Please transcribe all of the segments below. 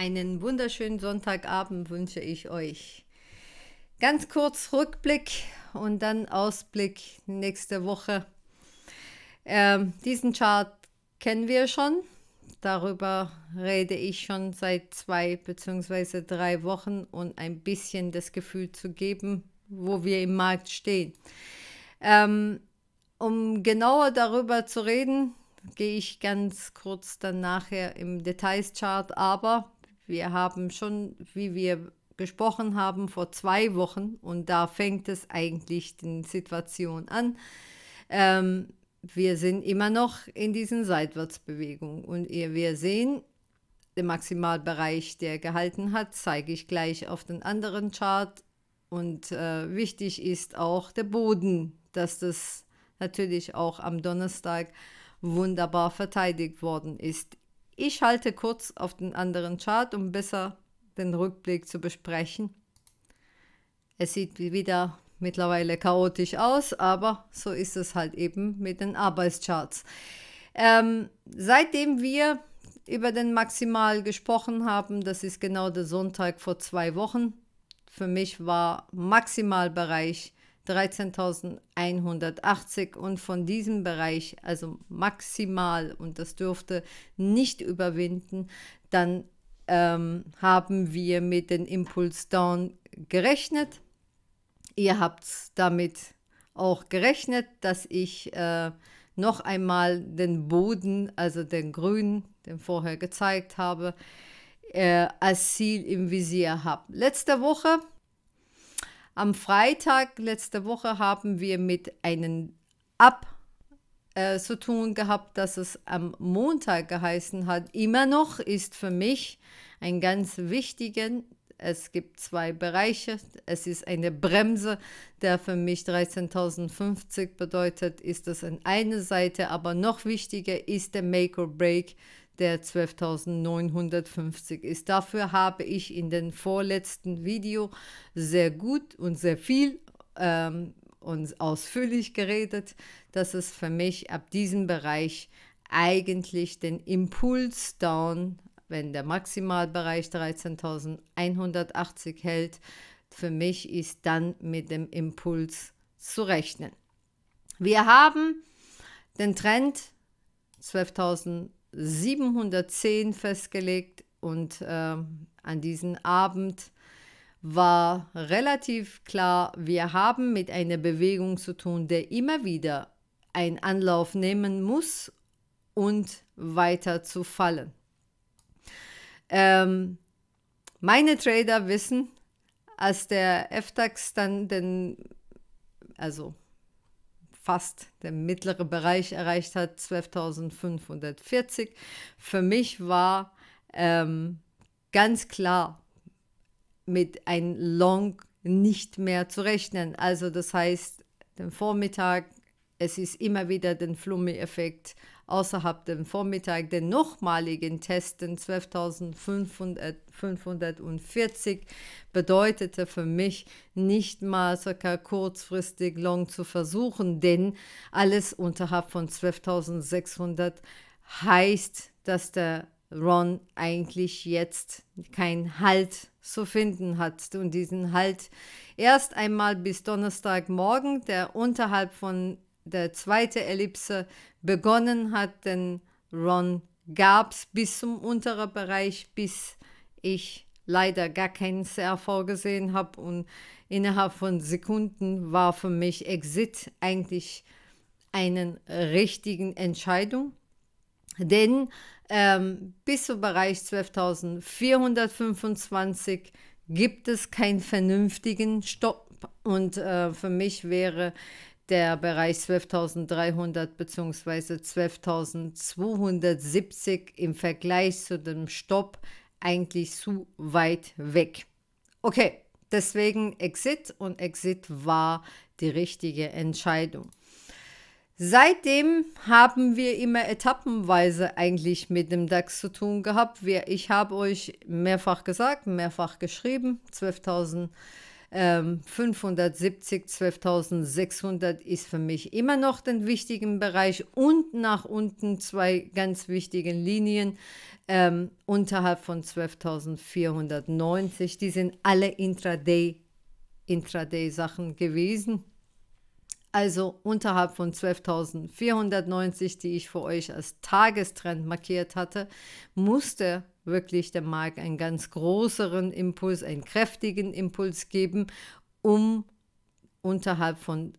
Einen wunderschönen Sonntagabend wünsche ich euch. Ganz kurz Rückblick und dann Ausblick nächste Woche. Ähm, diesen Chart kennen wir schon. Darüber rede ich schon seit zwei bzw. drei Wochen und ein bisschen das Gefühl zu geben, wo wir im Markt stehen. Ähm, um genauer darüber zu reden, gehe ich ganz kurz dann nachher im Details-Chart, aber wir haben schon, wie wir gesprochen haben, vor zwei Wochen, und da fängt es eigentlich die Situation an. Ähm, wir sind immer noch in diesen Seitwärtsbewegungen und ihr, wir sehen, der Maximalbereich, der gehalten hat, zeige ich gleich auf den anderen Chart. Und äh, wichtig ist auch der Boden, dass das natürlich auch am Donnerstag wunderbar verteidigt worden ist. Ich halte kurz auf den anderen Chart, um besser den Rückblick zu besprechen. Es sieht wieder mittlerweile chaotisch aus, aber so ist es halt eben mit den Arbeitscharts. Ähm, seitdem wir über den Maximal gesprochen haben, das ist genau der Sonntag vor zwei Wochen. Für mich war Maximalbereich 13.180 und von diesem Bereich, also maximal, und das dürfte nicht überwinden, dann ähm, haben wir mit den Impuls Down gerechnet. Ihr habt damit auch gerechnet, dass ich äh, noch einmal den Boden, also den Grün, den vorher gezeigt habe, äh, als Ziel im Visier habe. Letzte Woche am Freitag letzte Woche haben wir mit einem Ab äh, zu tun gehabt, dass es am Montag geheißen hat. Immer noch ist für mich ein ganz wichtiger. Es gibt zwei Bereiche. Es ist eine Bremse, der für mich 13.050 bedeutet, ist das an einer Seite, aber noch wichtiger ist der Make or Break der 12.950 ist. Dafür habe ich in den vorletzten Video sehr gut und sehr viel ähm, und ausführlich geredet, dass es für mich ab diesem Bereich eigentlich den Impuls-Down, wenn der Maximalbereich 13.180 hält, für mich ist dann mit dem Impuls zu rechnen. Wir haben den Trend 12.000 710 festgelegt und äh, an diesem Abend war relativ klar, wir haben mit einer Bewegung zu tun, der immer wieder einen Anlauf nehmen muss und weiter zu fallen. Ähm, meine Trader wissen, als der FTAX dann den, also fast der mittlere Bereich erreicht hat, 12.540. Für mich war ähm, ganz klar mit ein Long nicht mehr zu rechnen. Also das heißt, den Vormittag, es ist immer wieder den Flummi-Effekt außerhalb dem Vormittag den nochmaligen Testen 12.540 bedeutete für mich nicht mal circa kurzfristig Long zu versuchen, denn alles unterhalb von 12.600 heißt, dass der Ron eigentlich jetzt keinen Halt zu finden hat und diesen Halt erst einmal bis Donnerstagmorgen, der unterhalb von der zweite Ellipse begonnen hat, denn Ron es bis zum unteren Bereich, bis ich leider gar keinen Ser vorgesehen habe und innerhalb von Sekunden war für mich Exit eigentlich eine richtige Entscheidung. Denn ähm, bis zum Bereich 12.425 gibt es keinen vernünftigen Stopp. Und äh, für mich wäre der Bereich 12.300 bzw. 12.270 im Vergleich zu dem Stopp eigentlich zu weit weg. Okay, deswegen Exit und Exit war die richtige Entscheidung. Seitdem haben wir immer etappenweise eigentlich mit dem DAX zu tun gehabt. Wir, ich habe euch mehrfach gesagt, mehrfach geschrieben, 12.000 ähm, 570, 12.600 ist für mich immer noch den wichtigen Bereich und nach unten zwei ganz wichtigen Linien ähm, unterhalb von 12.490. Die sind alle Intraday, Intraday-Sachen gewesen also unterhalb von 12.490, die ich für euch als Tagestrend markiert hatte, musste wirklich dem Markt einen ganz größeren Impuls, einen kräftigen Impuls geben, um unterhalb von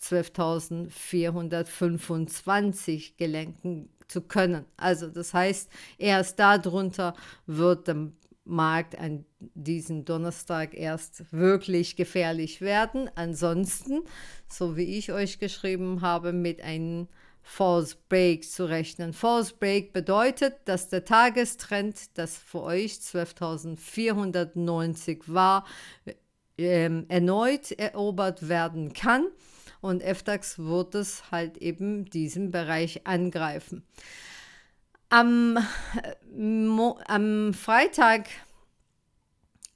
12.425 gelenken zu können. Also das heißt, erst darunter wird der Markt an diesem Donnerstag erst wirklich gefährlich werden. Ansonsten, so wie ich euch geschrieben habe, mit einem False Break zu rechnen. False Break bedeutet, dass der Tagestrend, das für euch 12.490 war, ähm, erneut erobert werden kann. Und FDAX wird es halt eben diesen Bereich angreifen. Am, äh, am Freitag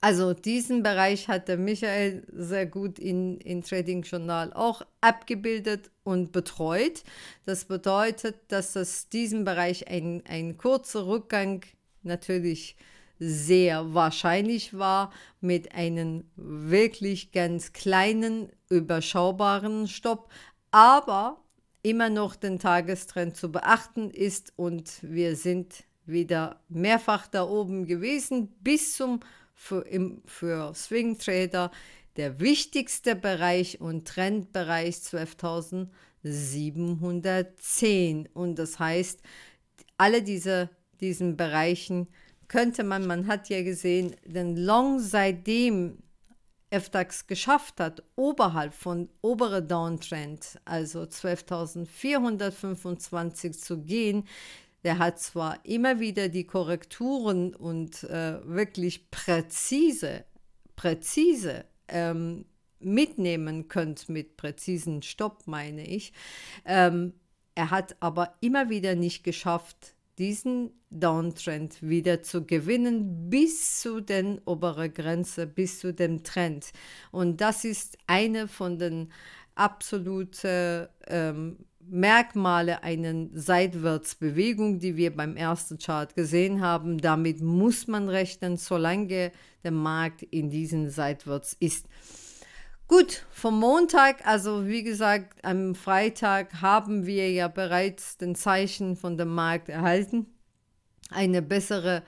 also diesen Bereich hat der Michael sehr gut in, in Trading Journal auch abgebildet und betreut. Das bedeutet, dass es diesen Bereich ein, ein kurzer Rückgang natürlich sehr wahrscheinlich war mit einem wirklich ganz kleinen, überschaubaren Stopp, aber immer noch den Tagestrend zu beachten ist und wir sind wieder mehrfach da oben gewesen bis zum für, im, für Swing Trader der wichtigste Bereich und Trendbereich 12.710. Und das heißt, alle diese, diesen Bereichen könnte man, man hat ja gesehen, den Long seitdem FDAX geschafft hat, oberhalb von obere Downtrend, also 12.425 zu gehen, der hat zwar immer wieder die Korrekturen und äh, wirklich präzise, präzise ähm, mitnehmen könnt mit präzisen Stopp, meine ich. Ähm, er hat aber immer wieder nicht geschafft, diesen Downtrend wieder zu gewinnen bis zu den oberen Grenze, bis zu dem Trend. Und das ist eine von den absolute ähm, Merkmale einer Seitwärtsbewegung, die wir beim ersten Chart gesehen haben. Damit muss man rechnen, solange der Markt in diesen Seitwärts ist. Gut, vom Montag, also wie gesagt, am Freitag haben wir ja bereits den Zeichen von dem Markt erhalten. Eine bessere äh,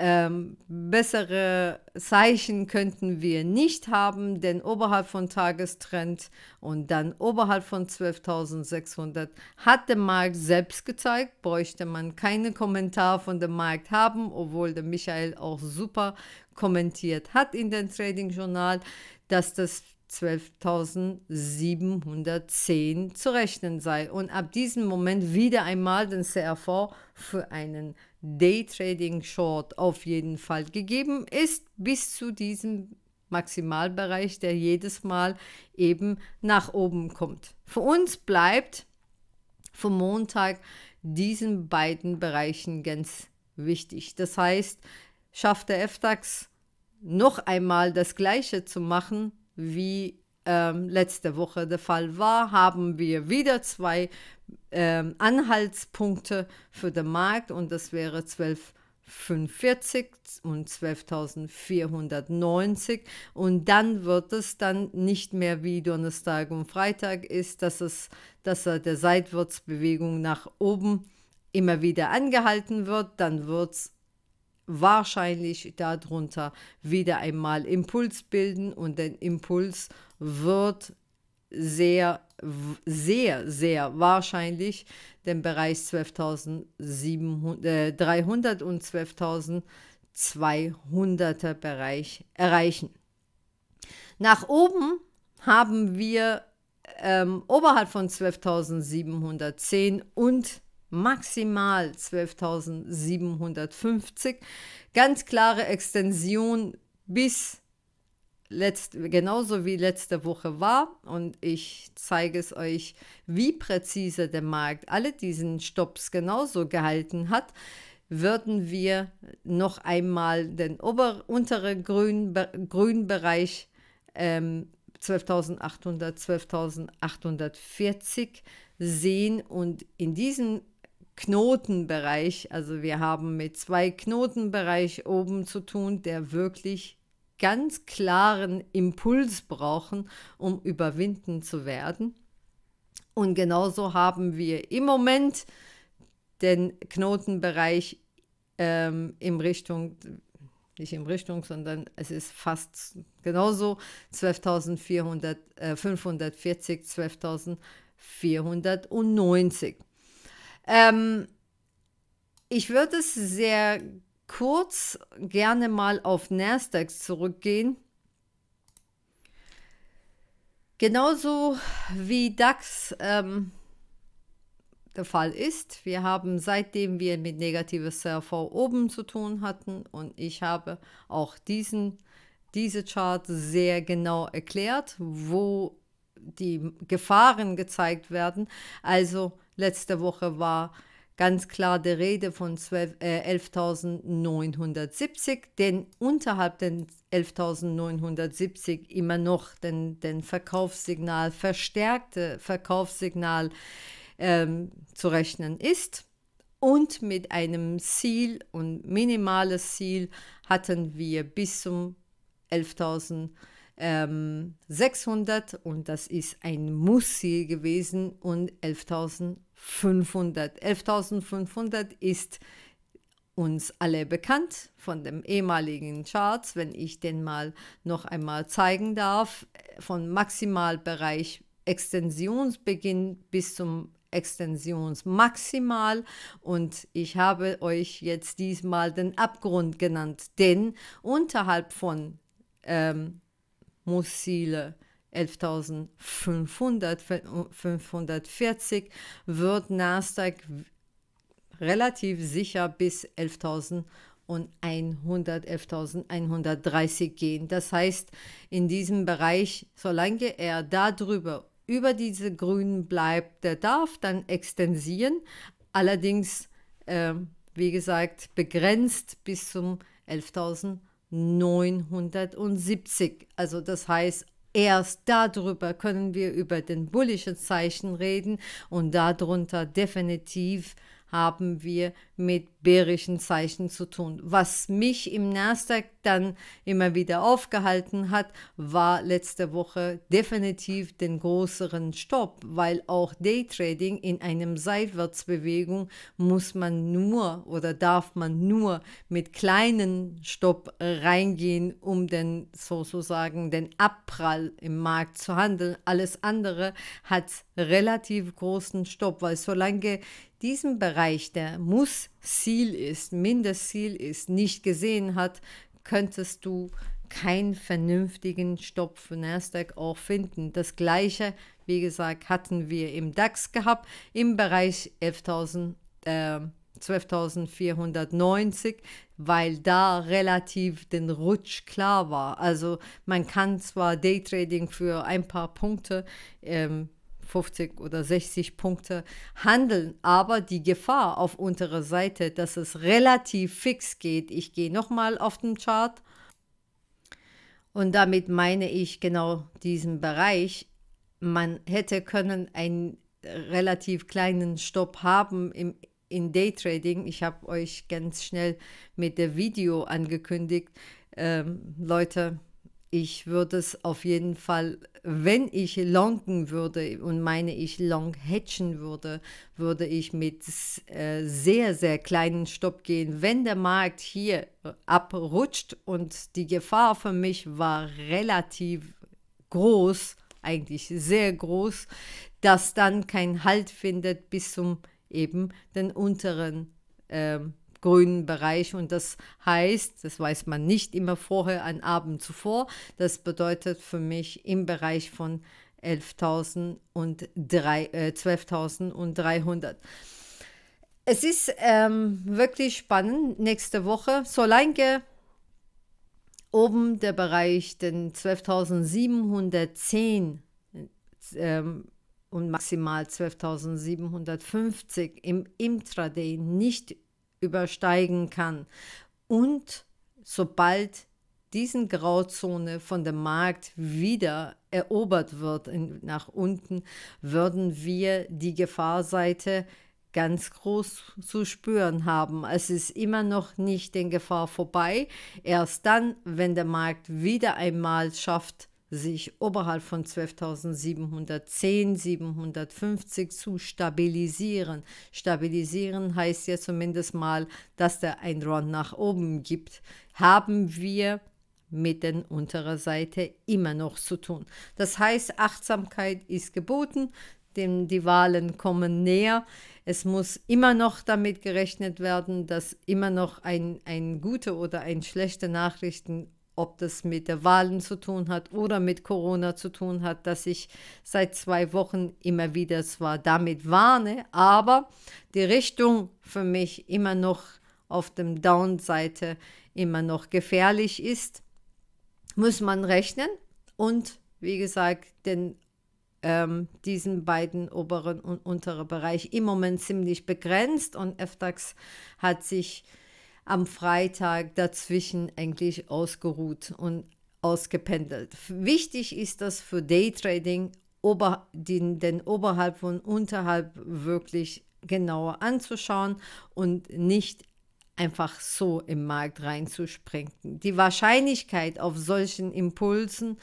ähm, bessere Zeichen könnten wir nicht haben, denn oberhalb von Tagestrend und dann oberhalb von 12.600 hat der Markt selbst gezeigt, bräuchte man keine Kommentar von dem Markt haben, obwohl der Michael auch super kommentiert hat in dem Trading Journal, dass das 12.710 zu rechnen sei und ab diesem Moment wieder einmal den CRV für einen Daytrading Short auf jeden Fall gegeben ist bis zu diesem Maximalbereich, der jedes Mal eben nach oben kommt. Für uns bleibt vom Montag diesen beiden Bereichen ganz wichtig. Das heißt, schafft der FDAX noch einmal das Gleiche zu machen, wie ähm, letzte Woche der Fall war, haben wir wieder zwei ähm, Anhaltspunkte für den Markt und das wäre 12. 45 und 12.490 und dann wird es dann nicht mehr wie Donnerstag und Freitag ist, dass es, dass er der Seitwärtsbewegung nach oben immer wieder angehalten wird, dann wird es wahrscheinlich darunter wieder einmal Impuls bilden und den Impuls wird sehr, sehr, sehr wahrscheinlich den Bereich 12.300 und 12.200er Bereich erreichen. Nach oben haben wir ähm, oberhalb von 12.710 und maximal 12.750. Ganz klare Extension bis letzt, genauso wie letzte Woche war. Und ich zeige es euch, wie präzise der Markt alle diesen Stops genauso gehalten hat würden wir noch einmal den ober, unteren grünen, grünen Bereich ähm, 12.800, 12.840 sehen und in diesem Knotenbereich. Also wir haben mit zwei Knotenbereich oben zu tun, der wirklich ganz klaren Impuls brauchen, um überwinden zu werden. Und genauso haben wir im Moment den Knotenbereich ähm, in Richtung, nicht in Richtung, sondern es ist fast genauso 12.540, 12.490. Äh, ähm, ich würde es sehr kurz gerne mal auf Nasdaq zurückgehen. Genauso wie DAX ähm, der Fall ist. Wir haben seitdem wir mit negatives CRV oben zu tun hatten und ich habe auch diesen, diese Chart sehr genau erklärt, wo die Gefahren gezeigt werden. Also Letzte Woche war ganz klar die Rede von äh, 11.970, denn unterhalb den 11.970 immer noch den, den Verkaufssignal, verstärkte Verkaufssignal ähm, zu rechnen ist. Und mit einem Ziel und minimales Ziel hatten wir bis zum 11.600 ähm, und das ist ein Muss-Ziel gewesen und 11.000 500. 11.500 ist uns alle bekannt von dem ehemaligen Charts, wenn ich den mal noch einmal zeigen darf, von Maximalbereich Extensionsbeginn bis zum Extensionsmaximal und ich habe euch jetzt diesmal den Abgrund genannt, denn unterhalb von ähm, Mussile 11.540 wird Nasdaq relativ sicher bis 11.100, 11.130 gehen. Das heißt, in diesem Bereich, solange er darüber über diese Grünen bleibt, der darf dann extensieren. Allerdings, äh, wie gesagt, begrenzt bis zum 11.970. Also das heißt, Erst darüber können wir über den bullischen Zeichen reden und darunter definitiv haben wir mit bärischen Zeichen zu tun. Was mich im Nasdaq dann immer wieder aufgehalten hat, war letzte Woche definitiv den größeren Stopp, weil auch Daytrading in einem Seitwärtsbewegung muss man nur oder darf man nur mit kleinen Stopp reingehen, um den sozusagen den Abprall im Markt zu handeln. Alles andere hat relativ großen Stopp, weil solange diesen Bereich, der muss Ziel ist, Mindestziel ist, nicht gesehen hat, könntest du keinen vernünftigen Stopp für Nasdaq auch finden. Das gleiche, wie gesagt, hatten wir im DAX gehabt, im Bereich 11.000. Äh, 12.490, weil da relativ den Rutsch klar war. Also man kann zwar Daytrading für ein paar Punkte ähm, 50 oder 60 Punkte handeln. Aber die Gefahr auf unserer Seite, dass es relativ fix geht, ich gehe nochmal auf den Chart. Und damit meine ich genau diesen Bereich. Man hätte können einen relativ kleinen Stopp haben im, in Daytrading. Ich habe euch ganz schnell mit dem Video angekündigt. Ähm, Leute, ich würde es auf jeden Fall, wenn ich longen würde und meine ich long hatchen würde, würde ich mit äh, sehr, sehr kleinen Stopp gehen. Wenn der Markt hier abrutscht und die Gefahr für mich war relativ groß, eigentlich sehr groß, dass dann kein Halt findet bis zum eben den unteren ähm, grünen Bereich und das heißt, das weiß man nicht immer vorher, an Abend zuvor, das bedeutet für mich im Bereich von 11.000 und äh, 12.300. Es ist ähm, wirklich spannend. Nächste Woche, solange oben der Bereich den 12.710 ähm, und maximal 12.750 im Intraday nicht übersteigen kann. Und sobald diese Grauzone von dem Markt wieder erobert wird in, nach unten, würden wir die Gefahrseite ganz groß zu spüren haben. Es ist immer noch nicht den Gefahr vorbei. Erst dann, wenn der Markt wieder einmal schafft, sich oberhalb von 12.710, 750 zu stabilisieren. Stabilisieren heißt ja zumindest mal, dass der ein Run nach oben gibt. Haben wir mit der unteren Seite immer noch zu tun. Das heißt, Achtsamkeit ist geboten, denn die Wahlen kommen näher. Es muss immer noch damit gerechnet werden, dass immer noch ein, ein gute oder ein schlechte Nachrichten ob das mit der Wahlen zu tun hat oder mit Corona zu tun hat, dass ich seit zwei Wochen immer wieder zwar damit warne, aber die Richtung für mich immer noch auf dem Down-Seite immer noch gefährlich ist, muss man rechnen. Und wie gesagt, den, ähm, diesen beiden oberen und unteren Bereich im Moment ziemlich begrenzt und FDAX hat sich am Freitag dazwischen eigentlich ausgeruht und ausgependelt. Wichtig ist das für Daytrading, ober, den, den oberhalb und unterhalb wirklich genauer anzuschauen und nicht einfach so im Markt reinzusprengen. Die Wahrscheinlichkeit auf solchen Impulsen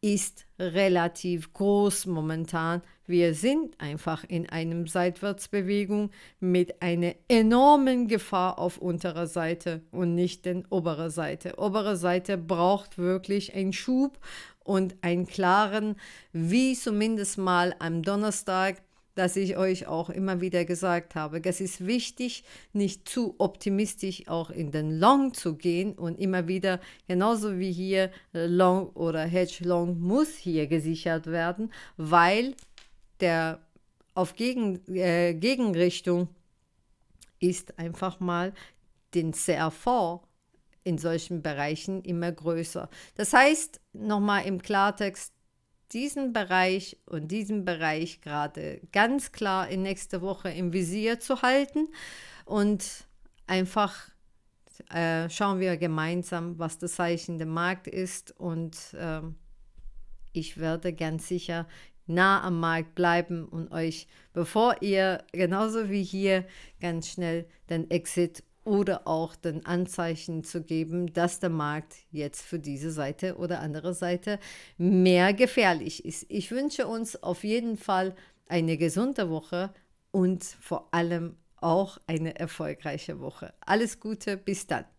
ist relativ groß momentan. Wir sind einfach in einem Seitwärtsbewegung mit einer enormen Gefahr auf unterer Seite und nicht den oberer Seite. Obere Seite braucht wirklich einen Schub und einen klaren, wie zumindest mal am Donnerstag dass ich euch auch immer wieder gesagt habe. Es ist wichtig, nicht zu optimistisch auch in den Long zu gehen und immer wieder, genauso wie hier äh, Long oder Hedge Long muss hier gesichert werden, weil der auf Gegen, äh, Gegenrichtung ist einfach mal den CRV in solchen Bereichen immer größer. Das heißt, nochmal im Klartext, diesen Bereich und diesen Bereich gerade ganz klar in nächster Woche im Visier zu halten und einfach äh, schauen wir gemeinsam, was das Zeichen der Markt ist und äh, ich werde ganz sicher nah am Markt bleiben und euch, bevor ihr genauso wie hier ganz schnell den Exit oder auch den Anzeichen zu geben, dass der Markt jetzt für diese Seite oder andere Seite mehr gefährlich ist. Ich wünsche uns auf jeden Fall eine gesunde Woche und vor allem auch eine erfolgreiche Woche. Alles Gute, bis dann.